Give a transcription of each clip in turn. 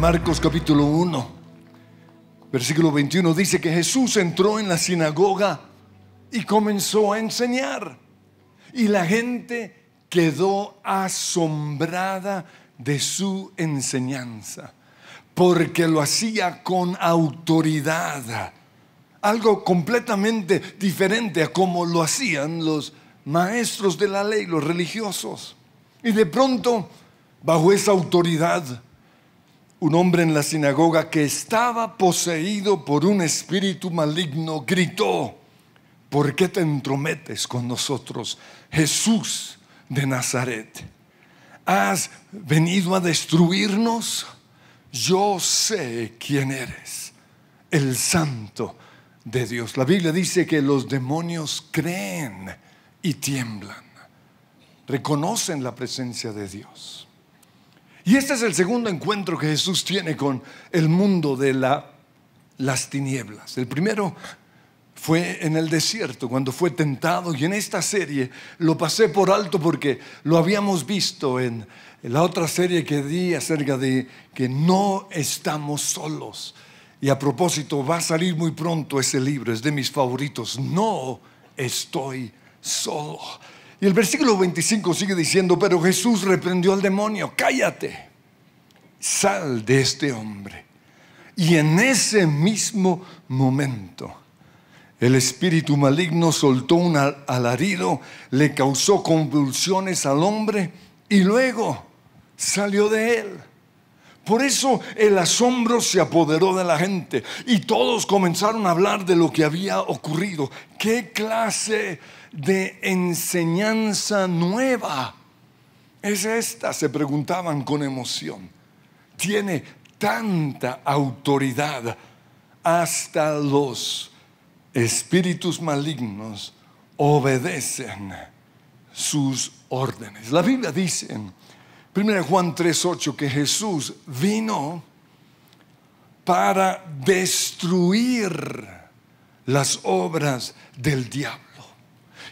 Marcos capítulo 1, versículo 21 dice que Jesús entró en la sinagoga y comenzó a enseñar. Y la gente quedó asombrada de su enseñanza, porque lo hacía con autoridad, algo completamente diferente a como lo hacían los maestros de la ley, los religiosos. Y de pronto, bajo esa autoridad, un hombre en la sinagoga que estaba poseído por un espíritu maligno gritó, ¿por qué te entrometes con nosotros, Jesús de Nazaret? ¿Has venido a destruirnos? Yo sé quién eres, el santo de Dios. La Biblia dice que los demonios creen y tiemblan, reconocen la presencia de Dios. Y este es el segundo encuentro que Jesús tiene con el mundo de las tinieblas. El primero fue en el desierto, cuando fue tentado, y en esta serie lo pasé por alto porque lo habíamos visto en la otra serie que di acerca de que no estamos solos. Y a propósito, va a salir muy pronto ese libro, es de mis favoritos. No estoy solo. Y el versículo 25 sigue diciendo, pero Jesús reprendió al demonio, cállate, sal de este hombre. Y en ese mismo momento, el espíritu maligno soltó un alarido, le causó convulsiones al hombre y luego salió de él. Por eso el asombro se apoderó de la gente y todos comenzaron a hablar de lo que había ocurrido. ¿Qué clase de enseñanza nueva es esta? Se preguntaban con emoción. Tiene tanta autoridad hasta los espíritus malignos obedecen sus órdenes. La Biblia dice en 1 Juan 3:8 que Jesús vino para destruir las obras del diablo.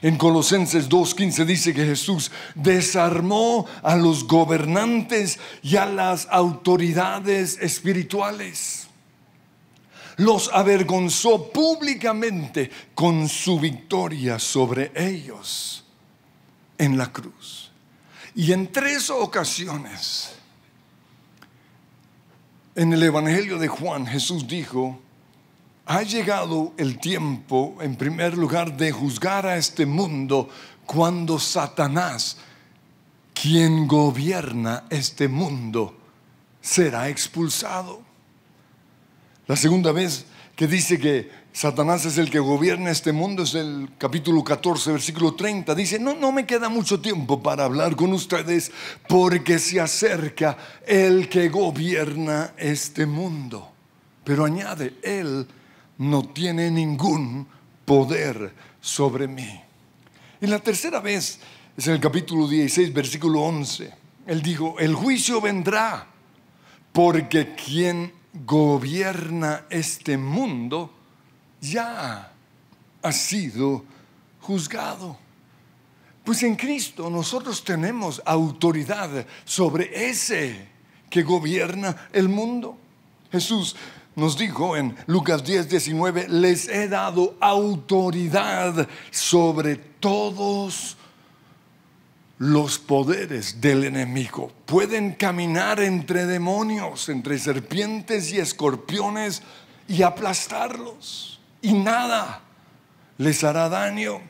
En Colosenses 2.15 dice que Jesús desarmó a los gobernantes y a las autoridades espirituales. Los avergonzó públicamente con su victoria sobre ellos en la cruz. Y en tres ocasiones, en el Evangelio de Juan, Jesús dijo, ha llegado el tiempo, en primer lugar, de juzgar a este mundo cuando Satanás, quien gobierna este mundo, será expulsado. La segunda vez que dice que Satanás es el que gobierna este mundo es el capítulo 14, versículo 30. Dice, no, no me queda mucho tiempo para hablar con ustedes porque se acerca el que gobierna este mundo. Pero añade, él no tiene ningún poder sobre mí. Y la tercera vez es en el capítulo 16, versículo 11. Él dijo, el juicio vendrá, porque quien gobierna este mundo ya ha sido juzgado. Pues en Cristo nosotros tenemos autoridad sobre ese que gobierna el mundo. Jesús nos dijo en Lucas 10, 19, les he dado autoridad sobre todos los poderes del enemigo. Pueden caminar entre demonios, entre serpientes y escorpiones y aplastarlos. Y nada les hará daño.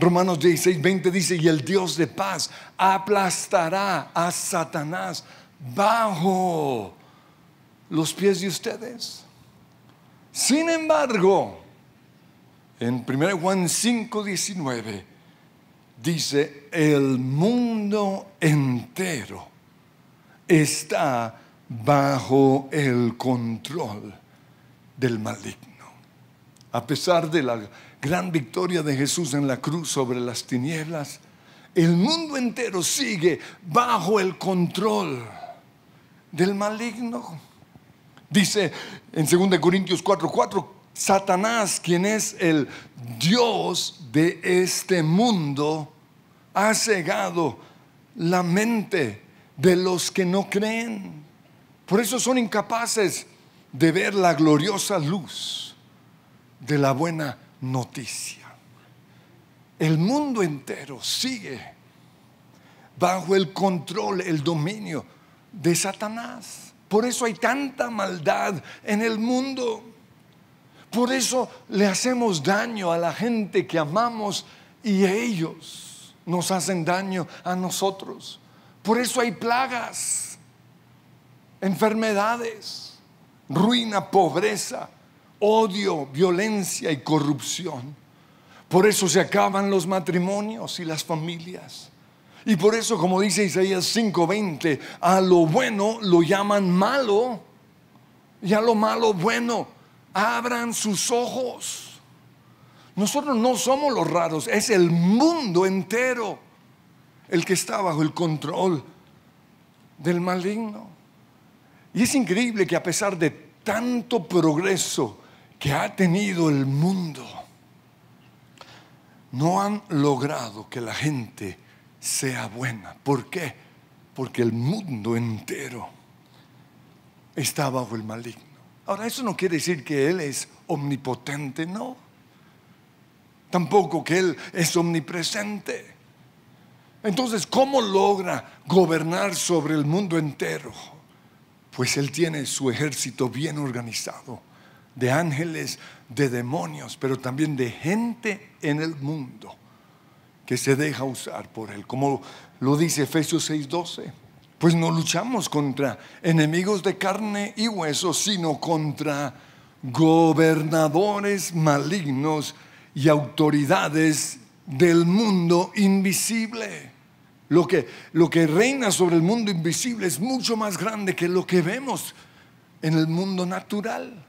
Romanos 16, 20 dice, y el Dios de paz aplastará a Satanás bajo los pies de ustedes. Sin embargo, en 1 Juan 5, 19, dice, el mundo entero está bajo el control del maligno. A pesar de la gran victoria de Jesús en la cruz sobre las tinieblas, el mundo entero sigue bajo el control del maligno. Dice en 2 Corintios 4:4, 4, Satanás, quien es el Dios de este mundo, ha cegado la mente de los que no creen. Por eso son incapaces de ver la gloriosa luz de la buena noticia. El mundo entero sigue bajo el control, el dominio de Satanás. Por eso hay tanta maldad en el mundo. Por eso le hacemos daño a la gente que amamos y ellos nos hacen daño a nosotros. Por eso hay plagas, enfermedades, ruina, pobreza, odio, violencia y corrupción. Por eso se acaban los matrimonios y las familias. Y por eso, como dice Isaías 5:20, a lo bueno lo llaman malo y a lo malo bueno. Abran sus ojos. Nosotros no somos los raros, es el mundo entero el que está bajo el control del maligno. Y es increíble que a pesar de tanto progreso que ha tenido el mundo, no han logrado que la gente sea buena. ¿Por qué? Porque el mundo entero está bajo el maligno. Ahora, eso no quiere decir que Él es omnipotente, no. Tampoco que Él es omnipresente. Entonces, ¿cómo logra gobernar sobre el mundo entero? Pues Él tiene su ejército bien organizado, de ángeles, de demonios, pero también de gente en el mundo que se deja usar por Él, como lo dice Efesios 6:12. Pues no luchamos contra enemigos de carne y hueso, sino contra gobernadores malignos y autoridades del mundo invisible. Lo que, lo que reina sobre el mundo invisible es mucho más grande que lo que vemos en el mundo natural.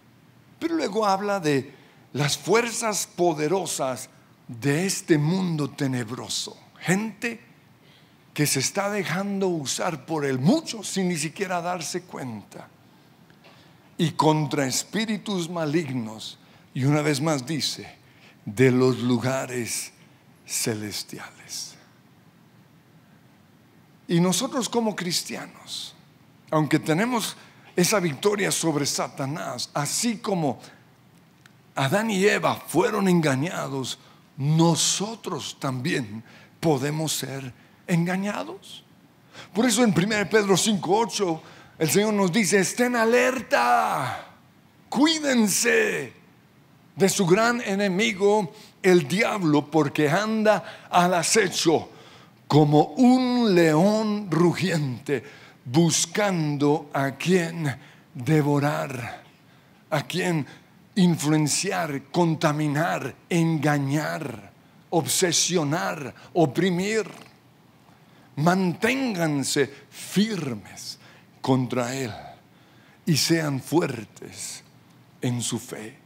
Pero luego habla de las fuerzas poderosas de este mundo tenebroso. Gente que se está dejando usar por el mucho sin ni siquiera darse cuenta. Y contra espíritus malignos. Y una vez más dice, de los lugares celestiales. Y nosotros como cristianos, aunque tenemos esa victoria sobre Satanás, así como Adán y Eva fueron engañados, nosotros también podemos ser engañados. Por eso en 1 Pedro 5.8 el Señor nos dice, estén alerta, cuídense de su gran enemigo, el diablo, porque anda al acecho como un león rugiente, buscando a quien devorar, a quien influenciar, contaminar, engañar, obsesionar, oprimir. Manténganse firmes contra Él y sean fuertes en su fe.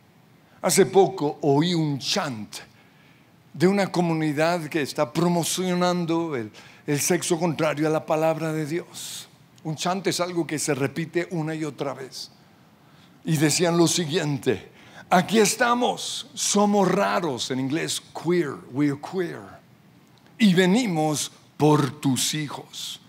Hace poco oí un chant de una comunidad que está promocionando el, el sexo contrario a la palabra de Dios. Un chant es algo que se repite una y otra vez. Y decían lo siguiente, Aquí estamos, somos raros, en inglés queer, are queer. Y venimos por tus hijos.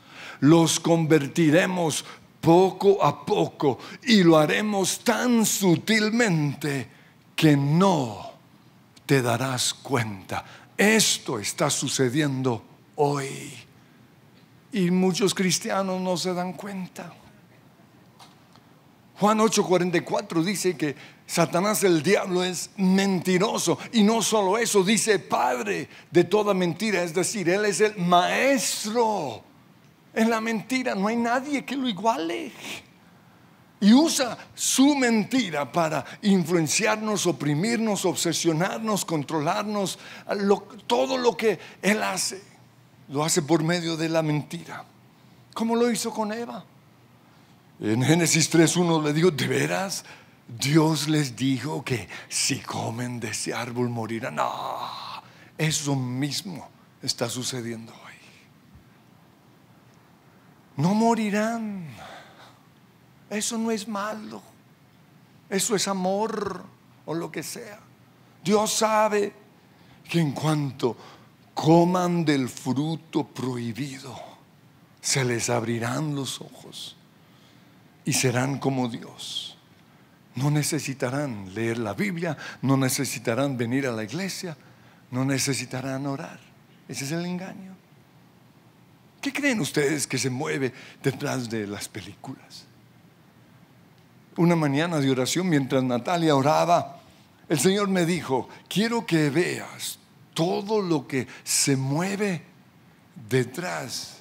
Los convertiremos poco a poco y lo haremos tan sutilmente que no te darás cuenta. Esto está sucediendo hoy. Y muchos cristianos no se dan cuenta. Juan 8:44 dice que Satanás el diablo es mentiroso. Y no solo eso, dice padre de toda mentira. Es decir, Él es el maestro en la mentira. No hay nadie que lo iguale. Y usa su mentira para influenciarnos, oprimirnos, obsesionarnos, controlarnos. todo lo que Él hace, lo hace por medio de la mentira. Como lo hizo con Eva. En Génesis 3.1 le digo, ¿de veras? Dios les dijo que si comen de ese árbol morirán. No, eso mismo está sucediendo hoy. No morirán. Eso no es malo. Eso es amor o lo que sea. Dios sabe que en cuanto coman del fruto prohibido, se les abrirán los ojos y serán como Dios no necesitarán leer la Biblia, no necesitarán venir a la iglesia, no necesitarán orar. Ese es el engaño. ¿Qué creen ustedes que se mueve detrás de las películas? Una mañana de oración, mientras Natalia oraba, el Señor me dijo, quiero que veas todo lo que se mueve detrás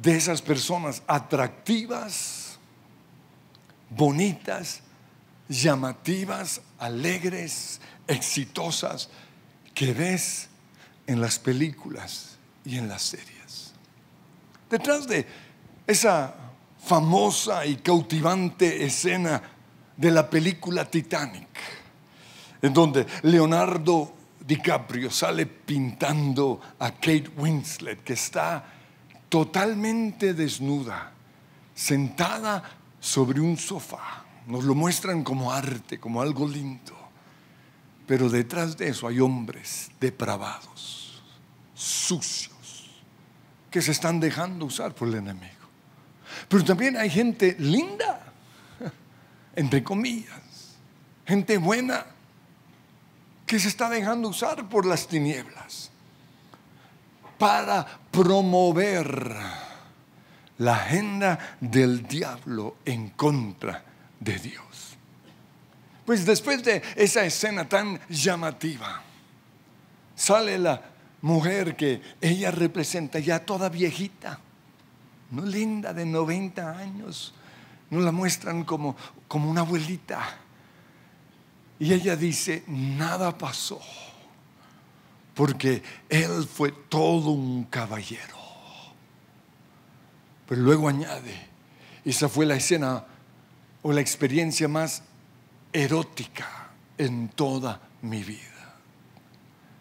de esas personas atractivas, bonitas, llamativas, alegres, exitosas que ves en las películas y en las series. Detrás de esa famosa y cautivante escena de la película Titanic, en donde Leonardo DiCaprio sale pintando a Kate Winslet, que está totalmente desnuda, sentada sobre un sofá nos lo muestran como arte, como algo lindo. Pero detrás de eso hay hombres depravados, sucios, que se están dejando usar por el enemigo. Pero también hay gente linda, entre comillas, gente buena, que se está dejando usar por las tinieblas para promover la agenda del diablo en contra de Dios. Pues después de esa escena tan llamativa, sale la mujer que ella representa ya toda viejita, no linda de 90 años, no la muestran como, como una abuelita. Y ella dice, nada pasó, porque él fue todo un caballero. Pero luego añade, esa fue la escena o la experiencia más erótica en toda mi vida.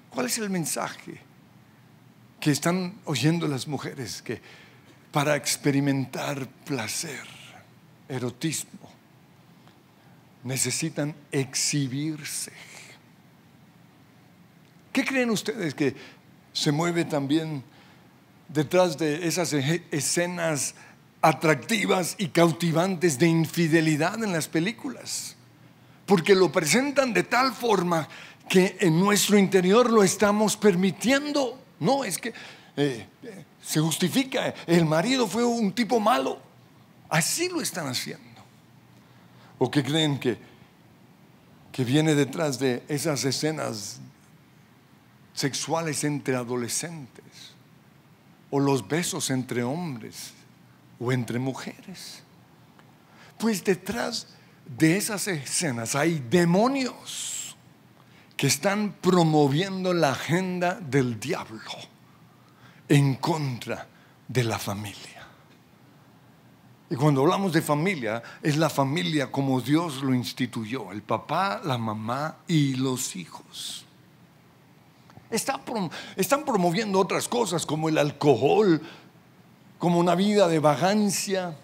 ¿Cuál es el mensaje que están oyendo las mujeres que para experimentar placer, erotismo, necesitan exhibirse? ¿Qué creen ustedes que se mueve también detrás de esas e-, escenas atractivas y cautivantes de infidelidad en las películas, porque lo presentan de tal forma que en nuestro interior lo estamos permitiendo. No, es que eh, se justifica, el marido fue un tipo malo, así lo están haciendo. O que creen que, que viene detrás de esas escenas sexuales entre adolescentes o los besos entre hombres o entre mujeres. Pues detrás de esas escenas hay demonios que están promoviendo la agenda del diablo en contra de la familia. Y cuando hablamos de familia, es la familia como Dios lo instituyó, el papá, la mamá y los hijos. están promoviendo otras cosas como el alcohol, como una vida de vagancia,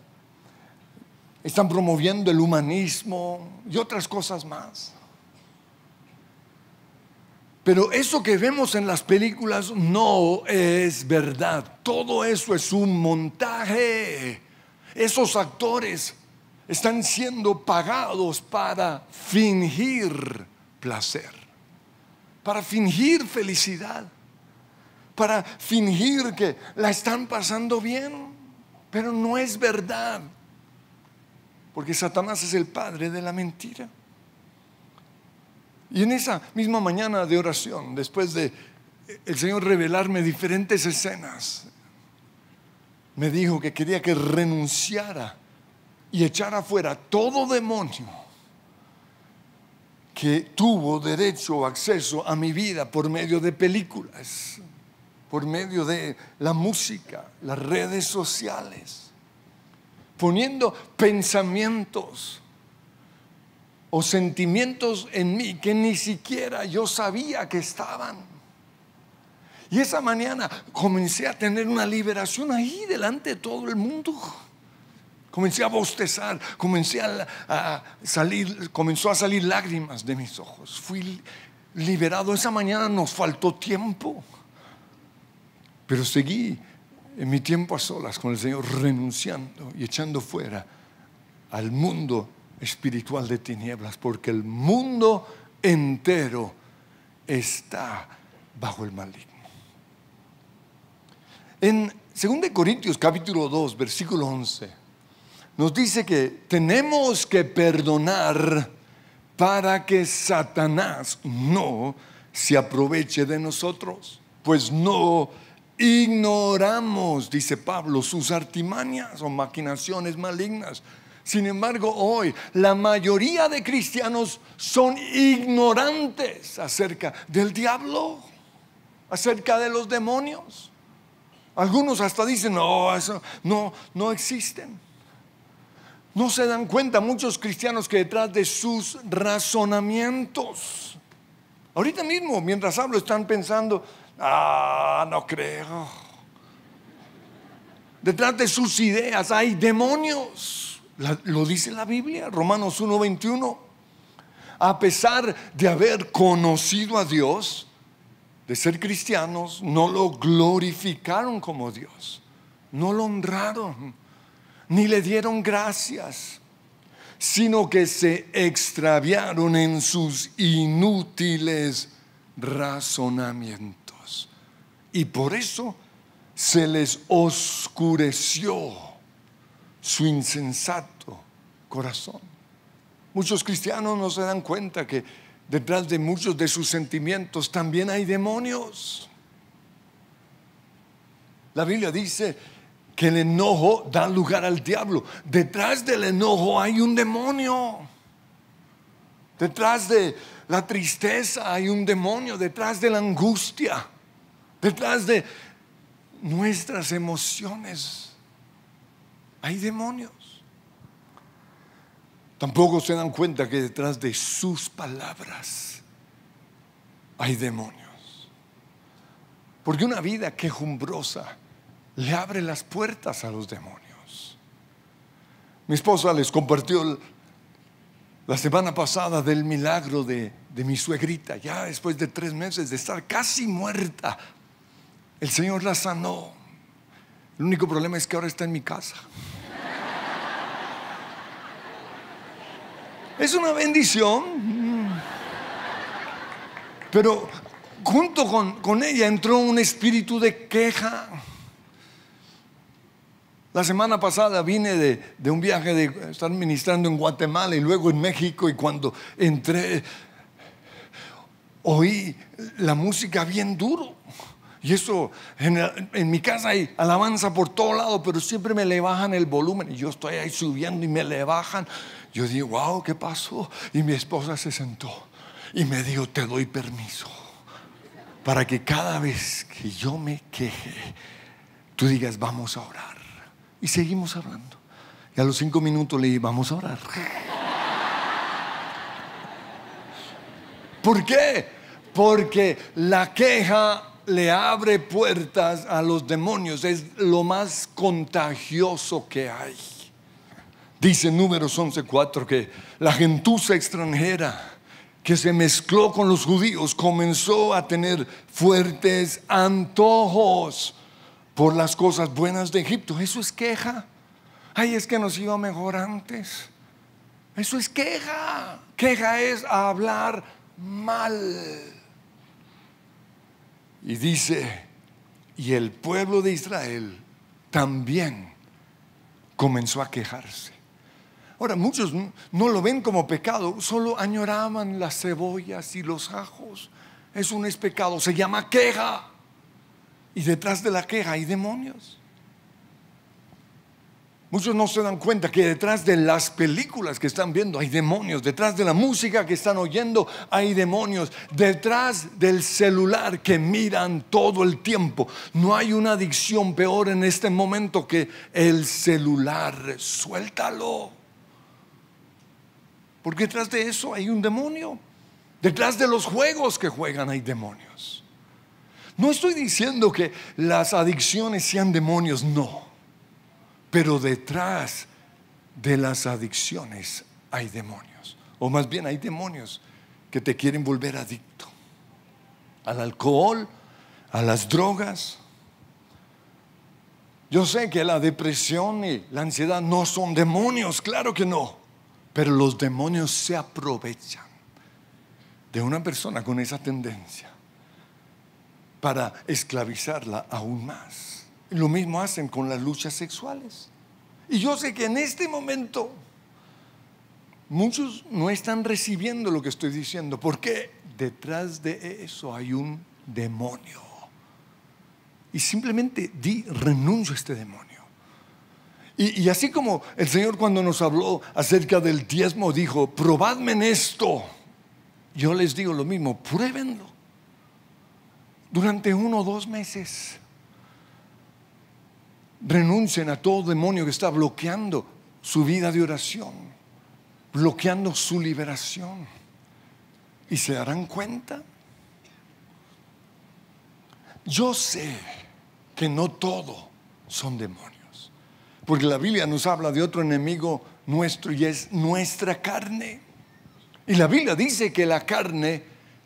están promoviendo el humanismo y otras cosas más. Pero eso que vemos en las películas no es verdad. Todo eso es un montaje. Esos actores están siendo pagados para fingir placer, para fingir felicidad para fingir que la están pasando bien, pero no es verdad. Porque Satanás es el padre de la mentira. Y en esa misma mañana de oración, después de el Señor revelarme diferentes escenas, me dijo que quería que renunciara y echara fuera todo demonio que tuvo derecho o acceso a mi vida por medio de películas por medio de la música, las redes sociales, poniendo pensamientos o sentimientos en mí que ni siquiera yo sabía que estaban. Y esa mañana comencé a tener una liberación ahí delante de todo el mundo. Comencé a bostezar, comencé a, comenzó a salir lágrimas de mis ojos. Fui liberado. Esa mañana nos faltó tiempo. Pero seguí en mi tiempo a solas con el Señor renunciando y echando fuera al mundo espiritual de tinieblas, porque el mundo entero está bajo el maligno. En 2 Corintios capítulo 2, versículo 11, nos dice que tenemos que perdonar para que Satanás no se aproveche de nosotros, pues no Ignoramos, dice Pablo, sus artimañas o maquinaciones malignas. Sin embargo, hoy la mayoría de cristianos son ignorantes acerca del diablo, acerca de los demonios. Algunos hasta dicen, no, eso no, no existen. No se dan cuenta muchos cristianos que detrás de sus razonamientos, ahorita mismo, mientras hablo, están pensando, Ah, no creo. Detrás de sus ideas hay demonios. lo dice la Biblia, Romanos 1:21. A pesar de haber conocido a Dios, de ser cristianos, no lo glorificaron como Dios, no lo honraron, ni le dieron gracias, sino que se extraviaron en sus inútiles razonamientos. Y por eso se les oscureció su insensato corazón. Muchos cristianos no se dan cuenta que detrás de muchos de sus sentimientos también hay demonios. La Biblia dice que el enojo da lugar al diablo. Detrás del enojo hay un demonio. Detrás de la tristeza hay un demonio. Detrás de la angustia detrás de nuestras emociones hay demonios. Tampoco se dan cuenta que detrás de sus palabras hay demonios. Porque una vida quejumbrosa le abre las puertas a los demonios. Mi esposa les compartió la semana pasada del milagro de, mi suegrita, ya después de tres meses de estar casi muerta el Señor la sanó. El único problema es que ahora está en mi casa. Es una bendición. Pero junto con, ella entró un espíritu de queja. La semana pasada vine de, de, un viaje de estar ministrando en Guatemala y luego en México y cuando entré oí la música bien duro. Y eso, en, mi casa hay alabanza por todo lado, pero siempre me le bajan el volumen. Y yo estoy ahí subiendo y me le bajan. Yo digo, wow, ¿qué pasó? Y mi esposa se sentó y me dijo, te doy permiso para que cada vez que yo me queje, tú digas, vamos a orar. Y seguimos hablando. Y a los cinco minutos le dije, vamos a orar. ¿Por qué? Porque la queja le abre puertas a los demonios. Es lo más contagioso que hay. Dice números 11.4 que la gentuza extranjera que se mezcló con los judíos comenzó a tener fuertes antojos por las cosas buenas de Egipto. Eso es queja. Ay, es que nos iba mejor antes. Eso es queja. Queja es hablar mal. Y dice, y el pueblo de Israel también comenzó a quejarse. Ahora, muchos no, lo ven como pecado, solo añoraban las cebollas y los ajos. Eso no es pecado, se llama queja. Y detrás de la queja hay demonios. Muchos no se dan cuenta que detrás de las películas que están viendo hay demonios, detrás de la música que están oyendo hay demonios, detrás del celular que miran todo el tiempo. No hay una adicción peor en este momento que el celular. Suéltalo. Porque detrás de eso hay un demonio. Detrás de los juegos que juegan hay demonios. No estoy diciendo que las adicciones sean demonios, no. Pero detrás de las adicciones hay demonios. O más bien hay demonios que te quieren volver adicto. Al alcohol, a las drogas. Yo sé que la depresión y la ansiedad no son demonios, claro que no. Pero los demonios se aprovechan de una persona con esa tendencia para esclavizarla aún más lo mismo hacen con las luchas sexuales. Y yo sé que en este momento muchos no están recibiendo lo que estoy diciendo, porque detrás de eso hay un demonio. Y simplemente di, renuncio a este demonio. y, así como el Señor cuando nos habló acerca del diezmo dijo, probadme en esto, yo les digo lo mismo, pruébenlo durante uno o dos meses renuncien a todo demonio que está bloqueando su vida de oración, bloqueando su liberación. Y se darán cuenta. Yo sé que no todo son demonios, porque la Biblia nos habla de otro enemigo nuestro y es nuestra carne. Y la Biblia dice que la carne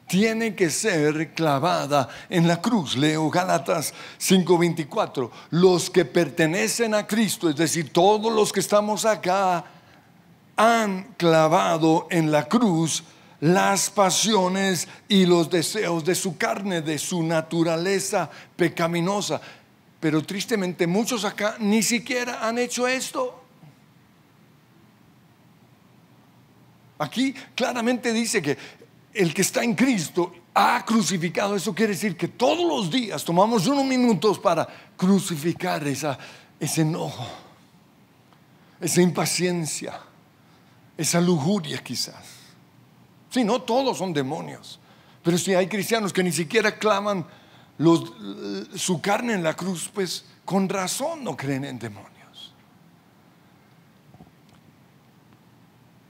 tiene que ser clavada en la cruz. Leo Gálatas 5:24. Los que pertenecen a Cristo, es decir, todos los que estamos acá, han clavado en la cruz las pasiones y los deseos de su carne, de su naturaleza pecaminosa. Pero tristemente muchos acá ni siquiera han hecho esto. Aquí claramente dice que el que está en Cristo ha crucificado. Eso quiere decir que todos los días tomamos unos minutos para crucificar esa, ese enojo, esa impaciencia, esa lujuria quizás. Si no todos son demonios, pero si hay cristianos que ni siquiera claman su carne en la cruz, pues con razón no creen en demonios.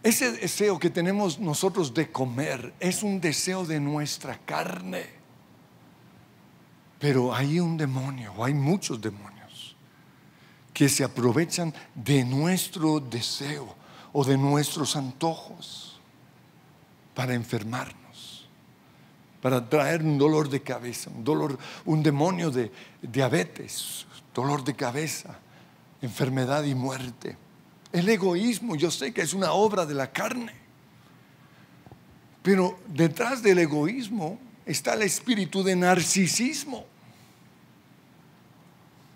Ese deseo que tenemos nosotros de comer es un deseo de nuestra carne. Pero hay un demonio, o hay muchos demonios, que se aprovechan de nuestro deseo o de nuestros antojos para enfermarnos, para traer un dolor de cabeza, un dolor, un demonio de diabetes, dolor de cabeza, enfermedad y muerte el egoísmo, yo sé que es una obra de la carne, pero detrás del egoísmo está el espíritu de narcisismo.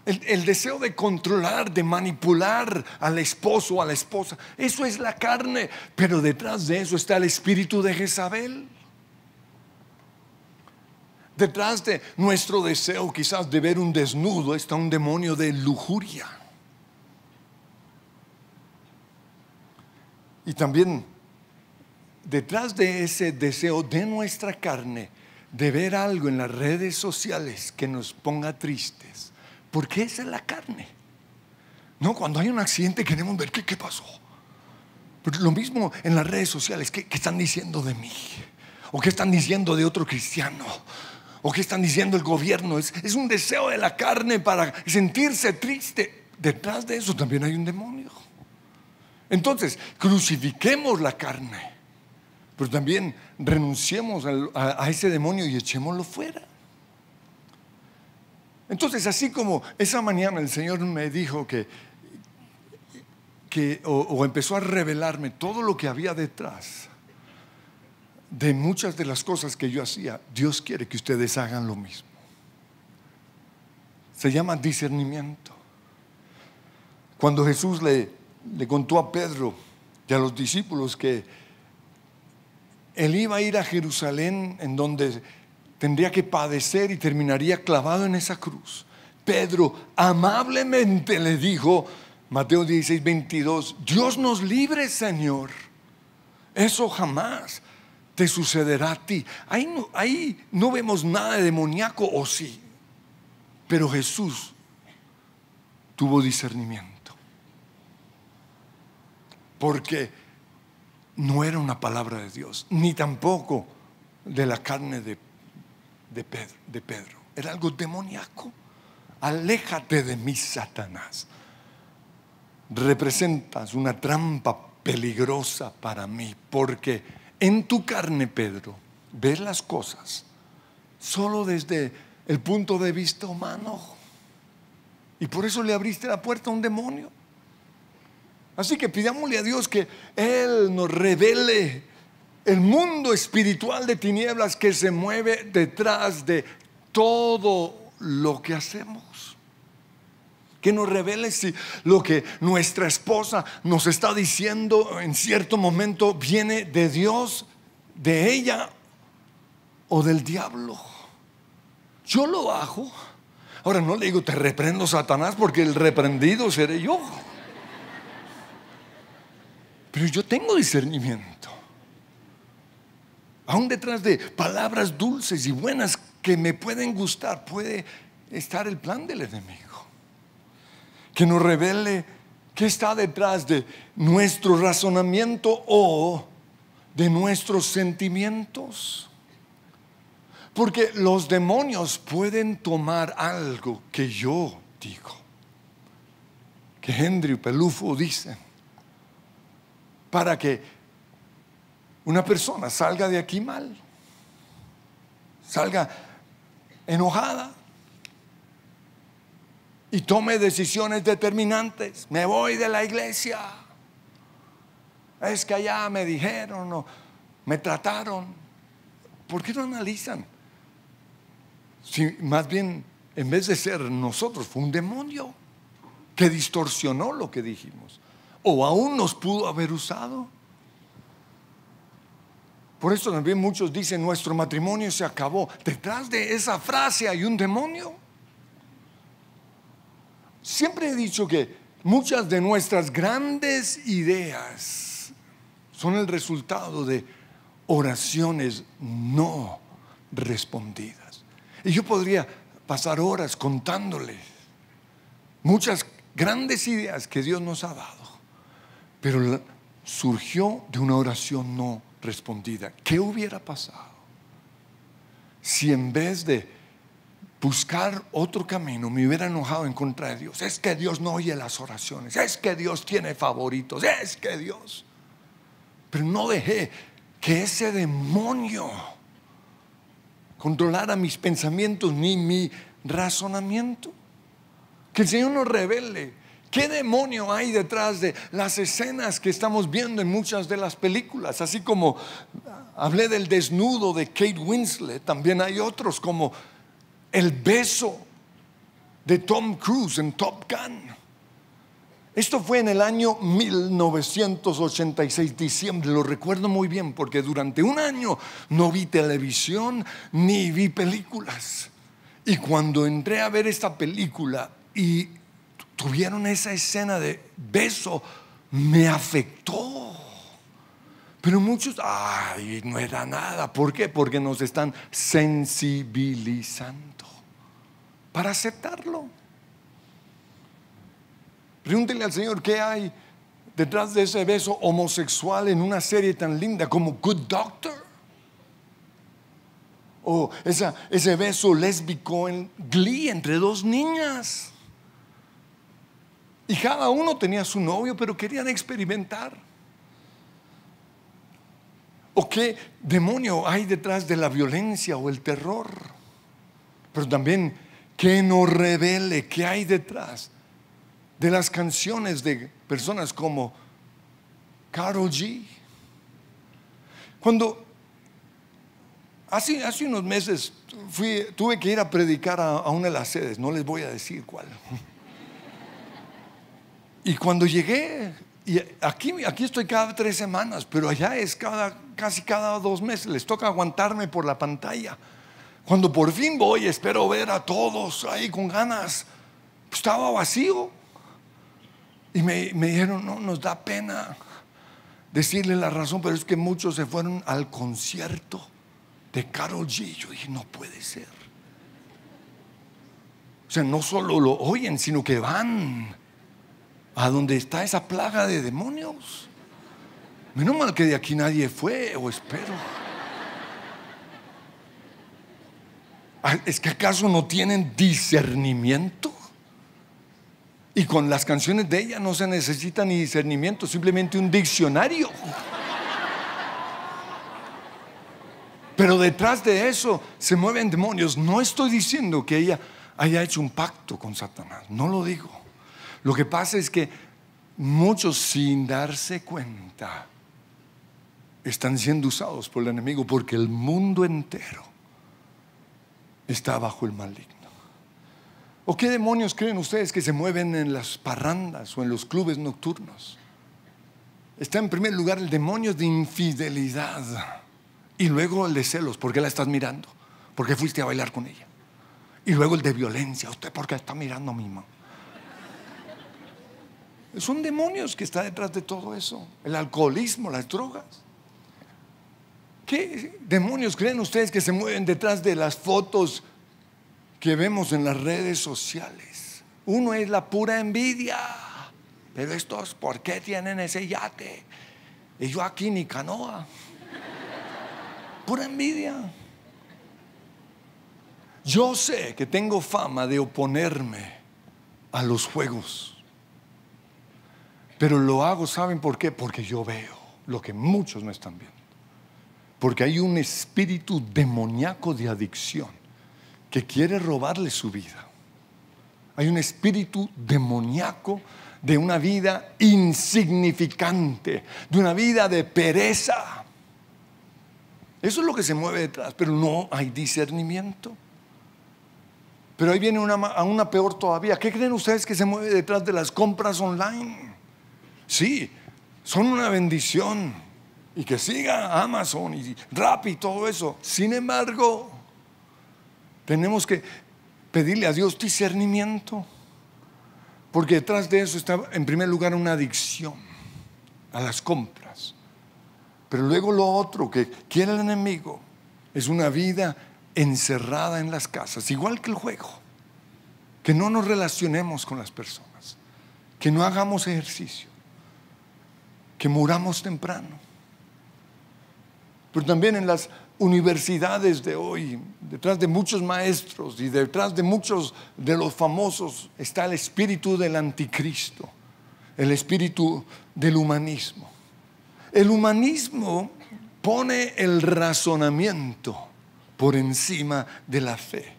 El, deseo de controlar, de manipular al esposo o a la esposa. Eso es la carne, pero detrás de eso está el espíritu de Jezabel. Detrás de nuestro deseo quizás de ver un desnudo está un demonio de lujuria. Y también detrás de ese deseo de nuestra carne de ver algo en las redes sociales que nos ponga tristes, porque esa es la carne. No, cuando hay un accidente queremos ver qué, pasó. Pero lo mismo en las redes sociales, ¿qué, están diciendo de mí? ¿O qué están diciendo de otro cristiano? ¿O qué están diciendo el gobierno? es un deseo de la carne para sentirse triste. Detrás de eso también hay un demonio. Entonces, crucifiquemos la carne, pero también renunciemos a, ese demonio y echémoslo fuera. Entonces, así como esa mañana el Señor me dijo que, o, empezó a revelarme todo lo que había detrás de muchas de las cosas que yo hacía, Dios quiere que ustedes hagan lo mismo. Se llama discernimiento. Cuando Jesús le le contó a Pedro y a los discípulos que él iba a ir a Jerusalén en donde tendría que padecer y terminaría clavado en esa cruz. Pedro amablemente le dijo, Mateo 16, 22, Dios nos libre, Señor. Eso jamás te sucederá a ti. Ahí no, ahí no vemos nada de demoníaco, o sí. Pero Jesús tuvo discernimiento porque no era una palabra de Dios, ni tampoco de la carne de, Pedro, de Pedro. Era algo demoníaco. Aléjate de mí, Satanás. Representas una trampa peligrosa para mí, porque en tu carne, Pedro, ves las cosas solo desde el punto de vista humano. Y por eso le abriste la puerta a un demonio. Así que pidámosle a Dios que Él nos revele el mundo espiritual de tinieblas que se mueve detrás de todo lo que hacemos. Que nos revele si lo que nuestra esposa nos está diciendo en cierto momento viene de Dios, de ella o del diablo. Yo lo bajo Ahora no le digo, te reprendo Satanás porque el reprendido seré yo. Pero yo tengo discernimiento. Aún detrás de palabras dulces y buenas que me pueden gustar, puede estar el plan del enemigo. Que nos revele qué está detrás de nuestro razonamiento o de nuestros sentimientos. Porque los demonios pueden tomar algo que yo digo, que Henry Pelufo dice para que una persona salga de aquí mal, salga enojada y tome decisiones determinantes. Me voy de la iglesia. Es que allá me dijeron o me trataron. ¿Por qué no analizan? Si más bien, en vez de ser nosotros, fue un demonio que distorsionó lo que dijimos o aún nos pudo haber usado. Por eso también muchos dicen, nuestro matrimonio se acabó. Detrás de esa frase hay un demonio. Siempre he dicho que muchas de nuestras grandes ideas son el resultado de oraciones no respondidas. Y yo podría pasar horas contándoles muchas grandes ideas que Dios nos ha dado pero surgió de una oración no respondida. ¿Qué hubiera pasado si en vez de buscar otro camino me hubiera enojado en contra de Dios? Es que Dios no oye las oraciones, es que Dios tiene favoritos, es que Dios. Pero no dejé que ese demonio controlara mis pensamientos ni mi razonamiento. Que el Señor nos revele ¿Qué demonio hay detrás de las escenas que estamos viendo en muchas de las películas? Así como hablé del desnudo de Kate Winslet, también hay otros como el beso de Tom Cruise en Top Gun. Esto fue en el año 1986, diciembre, lo recuerdo muy bien, porque durante un año no vi televisión ni vi películas. Y cuando entré a ver esta película y tuvieron esa escena de beso, me afectó. Pero muchos, ay, no era nada. ¿Por qué? Porque nos están sensibilizando para aceptarlo. Pregúntele al Señor qué hay detrás de ese beso homosexual en una serie tan linda como Good Doctor. O ese beso lésbico en Glee entre dos niñas. Y cada uno tenía su novio, pero querían experimentar. ¿O qué demonio hay detrás de la violencia o el terror? Pero también, ¿qué nos revele qué hay detrás de las canciones de personas como Carol G. Cuando hace, unos meses tuve que ir a predicar a una de las sedes, no les voy a decir cuál y cuando llegué, y aquí, aquí estoy cada tres semanas, pero allá es cada, casi cada dos meses, les toca aguantarme por la pantalla. Cuando por fin voy, espero ver a todos ahí con ganas. Pues, estaba vacío. Y me, me dijeron, no, nos da pena decirle la razón, pero es que muchos se fueron al concierto de Carol G. Yo dije, no puede ser. O sea, no solo lo oyen, sino que van a dónde está esa plaga de demonios. Menos mal que de aquí nadie fue, o espero. Ah, ¿Es que acaso no tienen discernimiento? Y con las canciones de ella no se necesita ni discernimiento, simplemente un diccionario. Pero detrás de eso se mueven demonios. No estoy diciendo que ella haya hecho un pacto con Satanás, no lo digo. Lo que pasa es que muchos sin darse cuenta están siendo usados por el enemigo porque el mundo entero está bajo el maligno. ¿O qué demonios creen ustedes que se mueven en las parrandas o en los clubes nocturnos? Está en primer lugar el demonio de infidelidad y luego el de celos, porque la estás mirando, porque fuiste a bailar con ella. Y luego el de violencia, usted por porque está mirando a mi mamá. Son demonios que están detrás de todo eso. El alcoholismo, las drogas. ¿Qué demonios creen ustedes que se mueven detrás de las fotos que vemos en las redes sociales? Uno es la pura envidia. Pero estos, ¿por qué tienen ese yate? Y yo aquí ni canoa. Pura envidia. Yo sé que tengo fama de oponerme a los juegos pero lo hago, ¿saben por qué? Porque yo veo lo que muchos no están viendo. Porque hay un espíritu demoníaco de adicción que quiere robarle su vida. Hay un espíritu demoníaco de una vida insignificante, de una vida de pereza. Eso es lo que se mueve detrás, pero no hay discernimiento. Pero ahí viene una, a una peor todavía. ¿Qué creen ustedes que se mueve detrás de las compras online? Sí, son una bendición. Y que siga Amazon y Rappi y todo eso. Sin embargo, tenemos que pedirle a Dios discernimiento. Porque detrás de eso está, en primer lugar, una adicción a las compras. Pero luego lo otro que quiere el enemigo es una vida encerrada en las casas, igual que el juego. Que no nos relacionemos con las personas, que no hagamos ejercicio, que muramos temprano. Pero también en las universidades de hoy, detrás de muchos maestros y detrás de muchos de los famosos, está el espíritu del anticristo, el espíritu del humanismo. El humanismo pone el razonamiento por encima de la fe.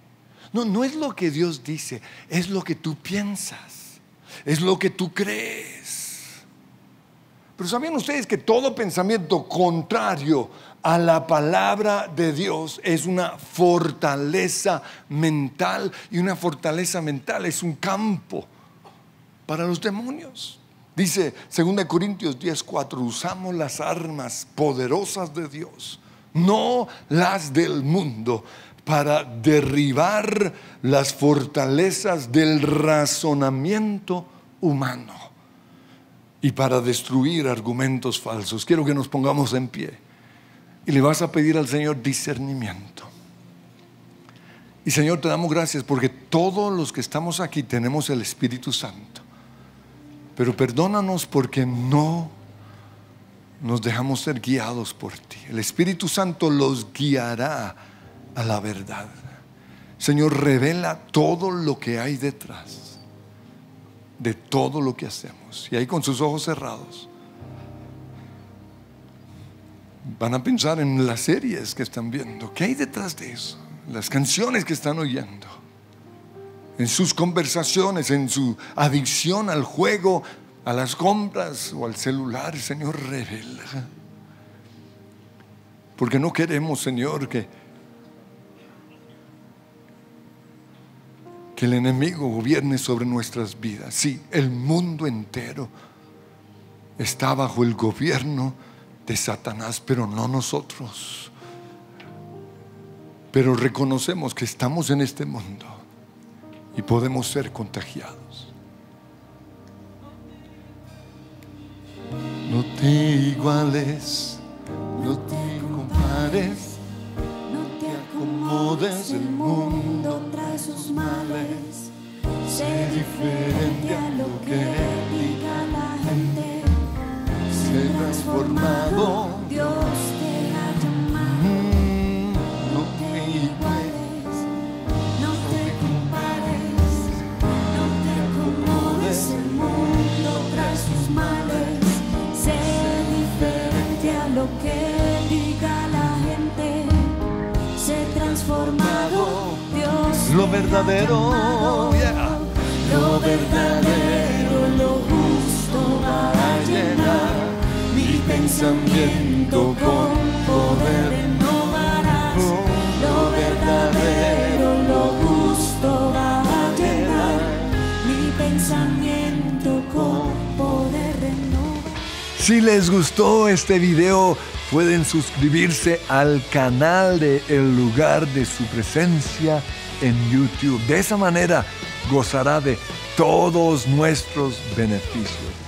No, no es lo que Dios dice, es lo que tú piensas, es lo que tú crees. Pero ¿sabían ustedes que todo pensamiento contrario a la palabra de Dios es una fortaleza mental y una fortaleza mental es un campo para los demonios? Dice 2 Corintios 10:4, usamos las armas poderosas de Dios, no las del mundo, para derribar las fortalezas del razonamiento humano y para destruir argumentos falsos. Quiero que nos pongamos en pie y le vas a pedir al Señor discernimiento. Y Señor, te damos gracias porque todos los que estamos aquí tenemos el Espíritu Santo. Pero perdónanos porque no nos dejamos ser guiados por ti. El Espíritu Santo los guiará a la verdad. Señor, revela todo lo que hay detrás de todo lo que hacemos. Y ahí con sus ojos cerrados van a pensar en las series que están viendo. ¿Qué hay detrás de eso? Las canciones que están oyendo. En sus conversaciones, en su adicción al juego, a las compras o al celular, Señor, revela. Porque no queremos, Señor, que que el enemigo gobierne sobre nuestras vidas. Sí, el mundo entero está bajo el gobierno de Satanás, pero no nosotros. Pero reconocemos que estamos en este mundo y podemos ser contagiados. No te iguales, no te compares el mundo trae sus males. Sé diferente a lo que diga la gente. Sé transformado lo verdadero, lo verdadero, lo justo va a llenar mi pensamiento con poder renovarás. Lo verdadero, lo gusto va a llenar mi pensamiento con poder renovar. Si les gustó este video, pueden suscribirse al canal de El lugar de su presencia en YouTube. De esa manera gozará de todos nuestros beneficios.